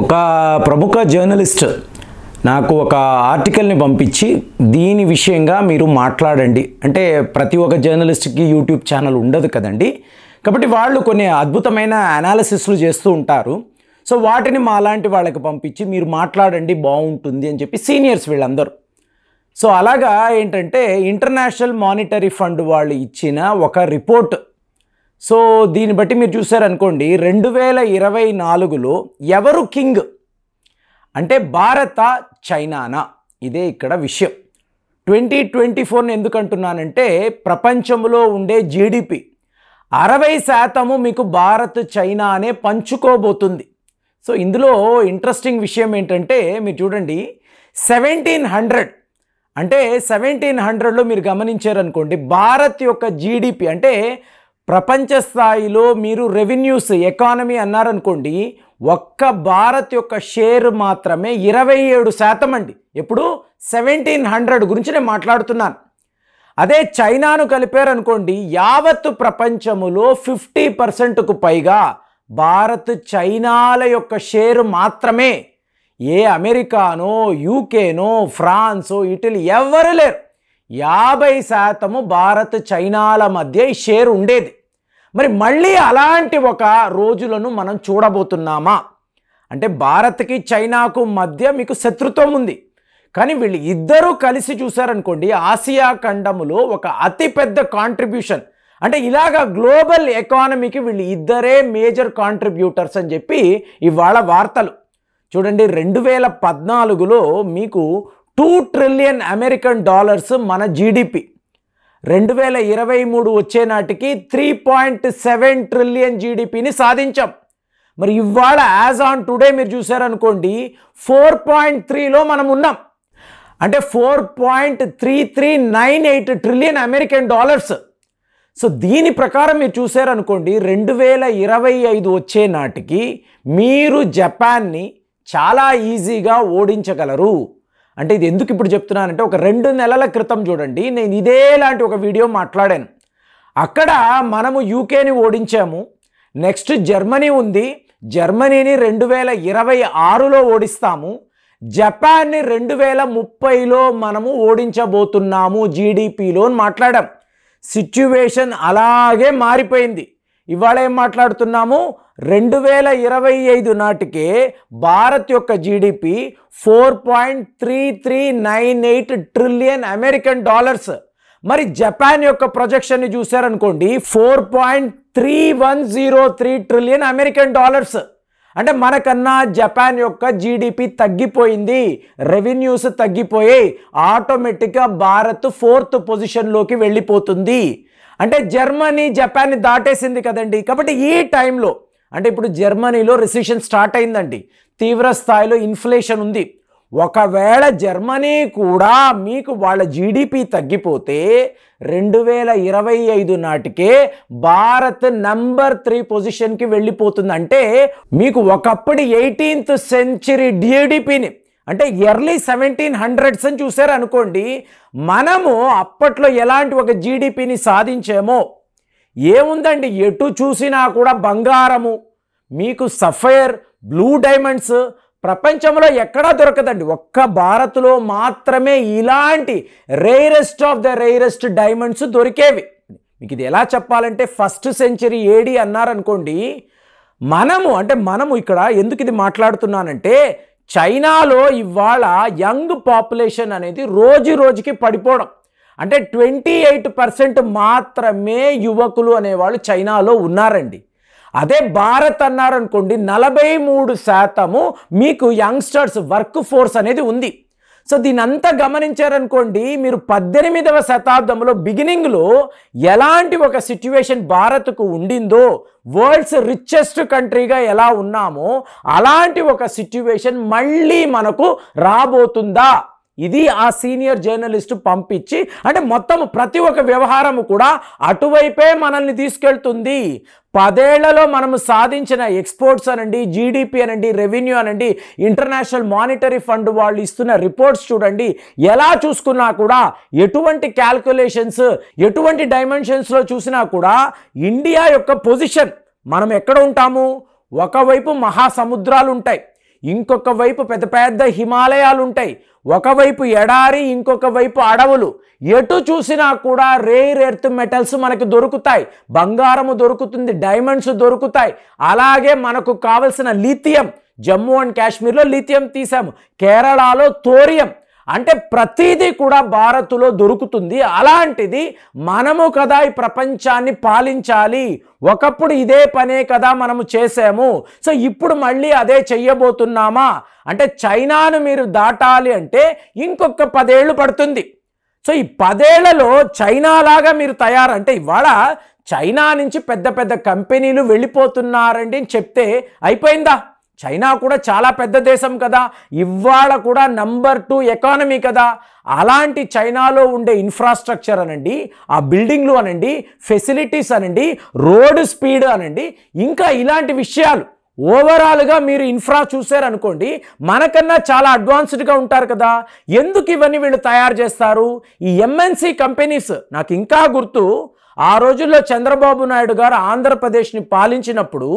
ఒక ప్రముఖ జర్నలిస్ట్ నాకు ఒక ఆర్టికల్ని పంపించి దీని విషయంగా మీరు మాట్లాడండి అంటే ప్రతి ఒక్క జర్నలిస్ట్కి యూట్యూబ్ ఛానల్ ఉండదు కదండి కాబట్టి వాళ్ళు కొన్ని అద్భుతమైన అనాలిసిస్లు చేస్తూ ఉంటారు సో వాటిని మా లాంటి వాళ్ళకి పంపించి మీరు మాట్లాడండి బాగుంటుంది అని చెప్పి సీనియర్స్ వీళ్ళందరూ సో అలాగా ఏంటంటే ఇంటర్నేషనల్ మానిటరీ ఫండ్ వాళ్ళు ఇచ్చిన ఒక రిపోర్ట్ సో దీన్ని బట్టి మీరు చూసారనుకోండి రెండు వేల ఇరవై నాలుగులో ఎవరు కింగ్ అంటే భారత చైనానా ఇదే ఇక్కడ విషయం ట్వంటీ ట్వంటీ ఫోర్ని ఎందుకంటున్నానంటే ప్రపంచంలో ఉండే జీడిపి అరవై శాతము మీకు భారత్ చైనా అనే పంచుకోబోతుంది సో ఇందులో ఇంట్రెస్టింగ్ విషయం ఏంటంటే మీరు చూడండి సెవెంటీన్ హండ్రెడ్ అంటే సెవెంటీన్ హండ్రెడ్లో మీరు గమనించారనుకోండి భారత్ యొక్క జీడిపి అంటే ప్రపంచ స్థాయిలో మీరు రెవెన్యూస్ ఎకానమీ అన్నారనుకోండి ఒక్క భారత్ యొక్క షేర్ మాత్రమే ఇరవై ఏడు శాతం అండి ఎప్పుడు సెవెంటీన్ హండ్రెడ్ గురించి నేను మాట్లాడుతున్నాను అదే చైనాను కలిపారనుకోండి యావత్తు ప్రపంచములో ఫిఫ్టీ పర్సెంట్కు పైగా భారత్ చైనాల యొక్క షేర్ మాత్రమే ఏ అమెరికానో యూకేనో ఫ్రాన్సో ఇటలీ ఎవరు లేరు యాభై శాతము భారత్ చైనాల మధ్య ఈ షేర్ ఉండేది మరి మళ్ళీ అలాంటి ఒక రోజులను మనం చూడబోతున్నామా అంటే భారత్కి చైనాకు మధ్య మీకు శత్రుత్వం ఉంది కానీ వీళ్ళు ఇద్దరూ కలిసి చూశారనుకోండి ఆసియా ఖండములో ఒక అతిపెద్ద కాంట్రిబ్యూషన్ అంటే ఇలాగ గ్లోబల్ ఎకానమీకి వీళ్ళు ఇద్దరే మేజర్ కాంట్రిబ్యూటర్స్ అని చెప్పి ఇవాళ వార్తలు చూడండి రెండు వేల పద్నాలుగులో మీకు టూ ట్రిలియన్ అమెరికన్ డాలర్స్ మన జీడిపి రెండు వేల ఇరవై మూడు వచ్చే నాటికి త్రీ పాయింట్ సెవెన్ ట్రిలియన్ జీడిపిని సాధించాం మరి ఇవాళ యాజ్ ఆన్ టుడే మీరు చూసారనుకోండి ఫోర్ పాయింట్ త్రీలో మనం ఉన్నాం అంటే four point three three nine eight trillion American dollars so దీని ప్రకారం మీరు చూసారనుకోండి రెండు వేల ఇరవై ఐదు వచ్చే నాటికి మీరు జపాన్ని చాలా ఈజీగా ఓడించగలరు అంటే ఇది ఎందుకు ఇప్పుడు చెప్తున్నానంటే ఒక రెండు నెలల క్రితం చూడండి నేను ఇదే లాంటి ఒక వీడియో మాట్లాడాను అక్కడ మనము యూకేని ఓడించాము నెక్స్ట్ జర్మనీ ఉంది జర్మనీని రెండు వేల ఇరవై ఆరులో ఓడిస్తాము జపాన్ని రెండు వేల ముప్పైలో మనము ఓడించబోతున్నాము జీడిపిలో మాట్లాడాం సిచ్యువేషన్ అలాగే మారిపోయింది ఇవాళ ఏం మాట్లాడుతున్నాము రెండు వేల ఇరవై ఐదు నాటికే భారత్ యొక్క GDP four point three three nine eight trillion American dollars మరి జపాన్ యొక్క ప్రొజెక్షన్ని చూశారనుకోండి four point three one zero three trillion American dollars అంటే మనకన్నా జపాన్ యొక్క జీడిపి తగ్గిపోయింది రెవెన్యూస్ తగ్గిపోయి ఆటోమేటిక్గా భారత్ ఫోర్త్ పొజిషన్లోకి వెళ్ళిపోతుంది అంటే జర్మనీ జపాన్ని దాటేసింది కదండి కాబట్టి ఈ టైంలో అంటే ఇప్పుడు జర్మనీలో రిసెషన్ స్టార్ట్ అయిందండి తీవ్ర స్థాయిలో ఇన్ఫ్లేషన్ ఉంది ఒకవేళ జర్మనీ కూడా మీకు వాళ్ళ జీడిపి తగ్గిపోతే రెండు వేల ఇరవై ఐదు నాటికే భారత్ నంబర్ త్రీ పొజిషన్కి వెళ్ళిపోతుంది అంటే మీకు ఒకప్పుడు ఎయిటీన్త్ సెంచరీ డిడిపిని అంటే ఎర్లీ సెవెంటీన్ హండ్రెడ్స్ అని చూసారనుకోండి మనము అప్పట్లో ఎలాంటి ఒక జీడిపిని సాధించామో ఏముందండి ఎటు చూసినా కూడా బంగారము మీకు సఫైర్ బ్లూ డైమండ్స్ ప్రపంచంలో ఎక్కడా దొరకదండి ఒక్క భారత్లో మాత్రమే ఇలాంటి rarest of the rarest diamonds దొరికేవి మీకు ఇది ఎలా చెప్పాలంటే ఫస్ట్ సెంచరీ ఏడి అన్నారనుకోండి మనము అంటే మనము ఇక్కడ ఎందుకు ఇది మాట్లాడుతున్నానంటే చైనాలో ఇవాళ యంగ్ పాపులేషన్ అనేది రోజు రోజుకి పడిపోవడం అంటే ట్వంటీ ఎయిట్ పర్సెంట్ మాత్రమే యువకులు అనేవాళ్ళు చైనాలో ఉన్నారండి అదే భారత్ అన్నారనుకోండి నలభై మూడు శాతము మీకు యంగ్స్టర్స్ వర్క్ ఫోర్స్ అనేది ఉంది సో దీనంతా గమనించారనుకోండి మీరు పద్దెనిమిదవ శతాబ్దంలో బిగినింగ్లో ఎలాంటి ఒక సిట్యువేషన్ భారత్కు ఉండిందో వరల్డ్స్ రిచెస్ట్ కంట్రీగా ఎలా ఉన్నామో అలాంటి ఒక సిట్యువేషన్ మళ్ళీ మనకు రాబోతుందా ఇది ఆ సీనియర్ జర్నలిస్ట్ పంపించి అంటే మొత్తం ప్రతి ఒక్క వ్యవహారం కూడా అటువైపే మనల్ని తీసుకెళ్తుంది పదేళ్లలో మనము సాధించిన ఎక్స్పోర్ట్స్ అనండి జీడిపి అనండి రెవెన్యూ అనండి ఇంటర్నేషనల్ మానిటరీ ఫండ్ వాళ్ళు ఇస్తున్న రిపోర్ట్స్ చూడండి ఎలా చూసుకున్నా కూడా ఎటువంటి క్యాల్కులేషన్స్ ఎటువంటి డైమెన్షన్స్లో చూసినా కూడా ఇండియా యొక్క పొజిషన్ మనం ఎక్కడ ఉంటాము ఒకవైపు మహాసముద్రాలు ఉంటాయి ఇంకొక వైపు పెద్ద పెద్ద హిమాలయాలు ఉంటాయి ఒకవైపు ఎడారి ఇంకొక వైపు అడవులు ఎటు చూసినా కూడా రేర్ ఎర్త్ మెటల్స్ మనకు దొరుకుతాయి బంగారము దొరుకుతుంది డైమండ్స్ దొరుకుతాయి అలాగే మనకు కావలసిన లిథియం జమ్మూ అండ్ కాశ్మీర్లో లిథియం తీసాము కేరళలో తోరియం అంటే ప్రతీదీ కూడా భారత్లో దొరుకుతుంది అలాంటిది మనము కదా ఈ ప్రపంచాన్ని పాలించాలి ఒకప్పుడు ఇదే పనే కదా మనము చేసాము సో ఇప్పుడు మళ్ళీ అదే చెయ్యబోతున్నామా అంటే చైనాను మీరు దాటాలి అంటే ఇంకొక పదేళ్ళు పడుతుంది సో ఈ పదేళ్లలో చైనాలాగా మీరు తయారంటే ఇవాళ చైనా నుంచి పెద్ద పెద్ద కంపెనీలు వెళ్ళిపోతున్నారండి అని చెప్తే అయిపోయిందా చైనా కూడా చాలా పెద్ద దేశం కదా ఇవాళ కూడా నంబర్ టూ ఎకానమీ కదా అలాంటి చైనాలో ఉండే ఇన్ఫ్రాస్ట్రక్చర్ అనండి ఆ బిల్డింగ్లు అనండి ఫెసిలిటీస్ అనండి రోడ్ స్పీడ్ అనండి ఇంకా ఇలాంటి విషయాలు ఓవరాల్గా మీరు ఇన్ఫ్రా చూసారనుకోండి మనకన్నా చాలా అడ్వాన్స్డ్గా ఉంటారు కదా ఎందుకు ఇవన్నీ వీళ్ళు తయారు చేస్తారు ఈ ఎంఎన్సి కంపెనీస్ నాకు ఇంకా గుర్తు ఆ రోజుల్లో చంద్రబాబు నాయుడు గారు ఆంధ్రప్రదేశ్ని పాలించినప్పుడు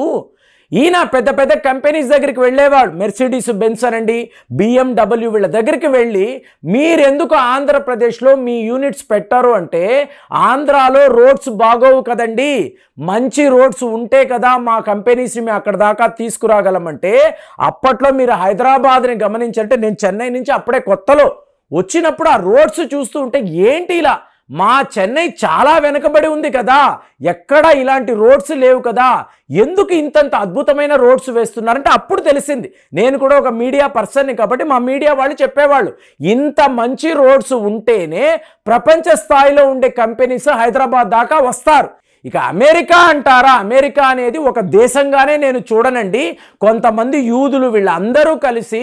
ఈయన పెద్ద పెద్ద కంపెనీస్ దగ్గరికి వెళ్ళేవాడు మెర్సిడీస్ బెన్స్ అనండి బిఎండబ్ల్యూ వీళ్ళ దగ్గరికి వెళ్ళి మీరెందుకు ఆంధ్రప్రదేశ్లో మీ యూనిట్స్ పెట్టారు అంటే ఆంధ్రాలో రోడ్స్ బాగోవు కదండి మంచి రోడ్స్ ఉంటే కదా మా కంపెనీస్ని మేము అక్కడ దాకా తీసుకురాగలమంటే అప్పట్లో మీరు హైదరాబాద్ని గమనించంటే నేను చెన్నై నుంచి అప్పుడే కొత్తలో వచ్చినప్పుడు ఆ రోడ్స్ చూస్తూ ఉంటే ఏంటి ఇలా మా చెన్నై చాలా వెనకబడి ఉంది కదా ఎక్కడ ఇలాంటి రోడ్స్ లేవు కదా ఎందుకు ఇంతంత అద్భుతమైన రోడ్స్ వేస్తున్నారంటే అప్పుడు తెలిసింది నేను కూడా ఒక మీడియా పర్సన్ని కాబట్టి మా మీడియా వాళ్ళు చెప్పేవాళ్ళు ఇంత మంచి రోడ్స్ ఉంటేనే ప్రపంచ స్థాయిలో ఉండే కంపెనీస్ హైదరాబాద్ దాకా వస్తారు ఇక అమెరికా అంటారా అమెరికా అనేది ఒక దేశంగానే నేను చూడనండి కొంతమంది యూదులు వీళ్ళందరూ కలిసి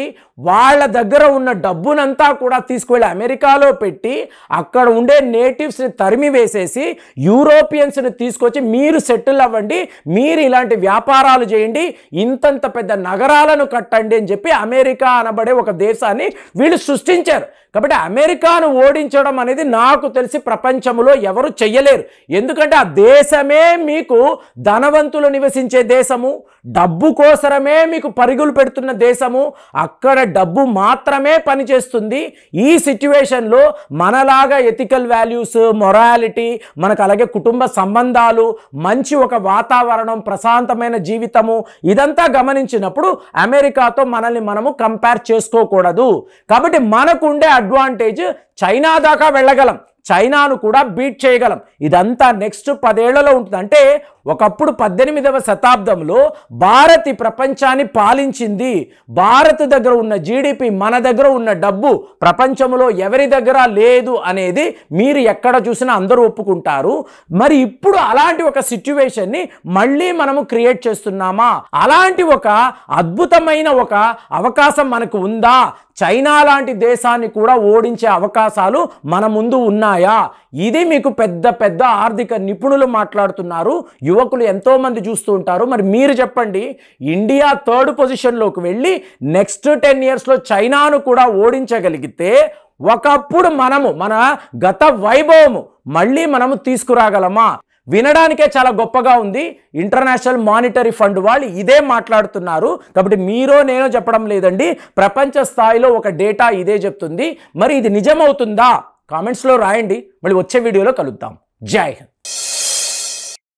వాళ్ళ దగ్గర ఉన్న డబ్బునంతా కూడా తీసుకువెళ్ళి అమెరికాలో పెట్టి అక్కడ ఉండే నేటివ్స్ని తరిమి వేసేసి యూరోపియన్స్ని తీసుకొచ్చి మీరు సెటిల్ అవ్వండి మీరు ఇలాంటి వ్యాపారాలు చేయండి ఇంతంత పెద్ద నగరాలను కట్టండి అని చెప్పి అమెరికా అనబడే ఒక దేశాన్ని వీళ్ళు సృష్టించారు కాబట్టి అమెరికాను ఓడించడం అనేది నాకు తెలిసి ప్రపంచంలో ఎవరు చెయ్యలేరు ఎందుకంటే ఆ దేశమే మీకు ధనవంతులు నివసించే దేశము డబ్బు కోసరమే మీకు పరుగులు పెడుతున్న దేశము అక్కడ డబ్బు మాత్రమే పనిచేస్తుంది ఈ సిచ్యువేషన్లో మనలాగా ఎథికల్ వాల్యూస్ మొరాలిటీ మనకు అలాగే కుటుంబ సంబంధాలు మంచి ఒక వాతావరణం ప్రశాంతమైన జీవితము ఇదంతా గమనించినప్పుడు అమెరికాతో మనల్ని మనము కంపేర్ చేసుకోకూడదు కాబట్టి మనకుండే ఆ అడ్వాంటేజ్ చైనా దాకా వెళ్ళగలం చైనాను కూడా బీట్ చేయగలం ఇదంతా నెక్స్ట్ పదేళ్లలో ఉంటుంది అంటే ఒకప్పుడు పద్దెనిమిదవ శతాబ్దంలో భారత్ ప్రపంచాన్ని పాలించింది భారత్ దగ్గర ఉన్న జీడిపి మన దగ్గర ఉన్న డబ్బు ప్రపంచంలో ఎవరి దగ్గర లేదు అనేది మీరు ఎక్కడ చూసినా అందరూ ఒప్పుకుంటారు మరి ఇప్పుడు అలాంటి ఒక సిచ్యువేషన్ని మళ్ళీ మనము క్రియేట్ చేస్తున్నామా అలాంటి ఒక అద్భుతమైన ఒక అవకాశం మనకు ఉందా చైనా లాంటి దేశాన్ని కూడా ఓడించే అవకాశాలు మన ముందు ఉన్నాయా ఇది మీకు పెద్ద పెద్ద ఆర్థిక నిపుణులు మాట్లాడుతున్నారు యువకులు ఎంతోమంది చూస్తూ ఉంటారు మరి మీరు చెప్పండి ఇండియా థర్డ్ పొజిషన్లోకి వెళ్ళి నెక్స్ట్ టెన్ ఇయర్స్లో చైనాను కూడా ఓడించగలిగితే ఒకప్పుడు మనము మన గత వైభవము మళ్ళీ మనము తీసుకురాగలమా వినడానికే చాలా గొప్పగా ఉంది ఇంటర్నేషనల్ మానిటరీ ఫండ్ వాళ్ళు ఇదే మాట్లాడుతున్నారు కాబట్టి మీరో నేనో చెప్పడం లేదండి ప్రపంచ స్థాయిలో ఒక డేటా ఇదే చెప్తుంది మరి ఇది నిజమవుతుందా కామెంట్స్లో రాయండి మళ్ళీ వచ్చే వీడియోలో కలుద్దాం జై హింద్